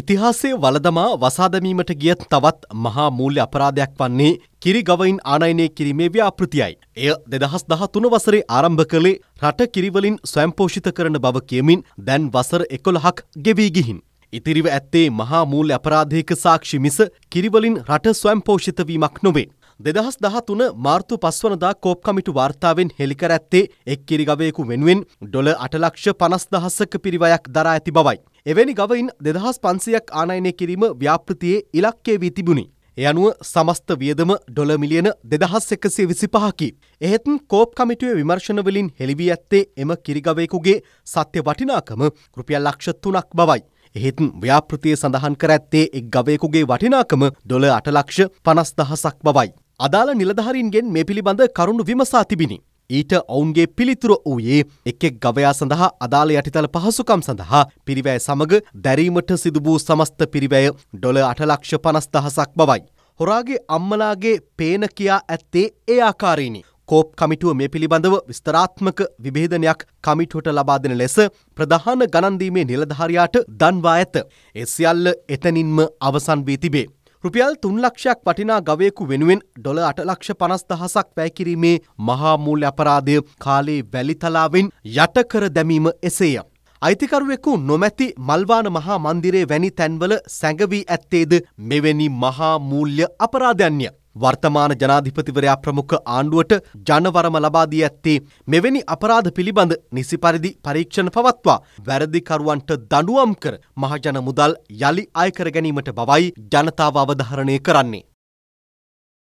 ඉතිහාසය වලදමා වසාදමීමට ගිය තවත් මහා මූල්‍ය අපරාධයක් වන්නේ කිරිගවයින් ආනයනය කිරීමේ ව්‍යාපෘතියයි. එය දෙදහස් දහතුන වසරේ ආරම්භ කළේ රට කිරිවලින් ස්වයම්පෝෂිත කරන බව කියමින් දැන් වසර එකොළහක් ගෙවී ගිහින්. ඉතිරිව ඇත්තේ මහා මූල්‍ය අපරාධයක සාක්ෂි මිස කිරිවලින් රට ස්වයම්පෝෂිත වීමක් නොවේ. දෙදහස් දහතුන මාර්තු පස්වනදා කෝප් කමිටු වාර්තාවෙන් හෙළිකර ඇත්තේ එක් කිරිගවයෙකු වෙනුවෙන් ඩොල අටලක්ෂ පනස් දහසක පිරිවයක් දරා ඇති බවයි. එවැනි ගවයින් දෙදහස් පන්සියක් ආනයනය කිරීම ව්‍යාපෘතියේ ඉලක්කේ වී තිබුණි. එ අනුව සමස්ත වියදම ඩොලමිලියන දෙදහස් එකසේ විසි පහකි. එහෙත්න් කෝප් කමිටුවේ විමර්ශණවලින් හෙළිවී ඇත්තේ එම කිරිගවයකුගේ සත්‍ය වටිනාකම රුපියල් ලක්ෂ තුනක් බවයි. එහෙත් ව්‍යාපෘතිය සඳහන් කර ඇත්තේ එක් ගවයකුගේ වටිනාකම ඩොල අටලක්ෂ පනස් දහසක් බවයි. අදාළ නිලධහරින්ගෙන් මේ පිළිබඳ කරුණු විමසා තිබිණි. ඊට ඔවුන්ගේ පිළිතුර වූයේ එකෙක් ගවයා සඳහා අදාළ යටිතල පහසුකම් සඳහා පිරිවැය සමග දැරීමට සිදුවූ සමස්ත පිරිවැය ඩොල අටලක්ෂ පනස්දහසක් බවයි. හොරාගේ අම්මලාගේ පේන කියා ඇත්තේ ඒ ආකාරීණි. කෝප් කමිටුව මේ පිළිබඳව විස්තරාත්මක විභේදනයක් කමිටුවට ලබාදෙන ලෙස ප්‍රධාන ගණන්දීමේ නිලධාරයාට දන්වා ඇත. එසිියල්ල එතනින්ම අවසන් වී තිබේ. රුපියල් තුන් ලක්ෂයක් වටිනා ගවයෙකු වෙනුවෙන් ඩොල අට ලක්ෂ පනස් දහසක් වැෑකිරීමේ මහාමූල්‍ය අපරාධය කාලේ වැලිතලාවෙන් යටකර දැමීම එසේය. අයිතිකරුවෙකු නොමැති මල්වාන මහා මන්දිරේ වැනි තැන්වල සැඟවී ඇත්තේද මෙවැනි මහාමූල්‍ය අපරාධන්ය. වර්තමාන ජනාධිපතිවරයා ප්‍රමුඛ ආණ්ඩුවට ජනවරම ලබා දී ඇත්තේ මෙවැනි අපරාධ පිළිබඳ නිසි පරිදි පරීක්ෂණ පවත්වා වැරදිකරුවන්ට දඬුවම් කර මහජන මුදල් යලි අය කර ගැනීමට බවයි ජනතාව අවධාරණය කරන්නේ.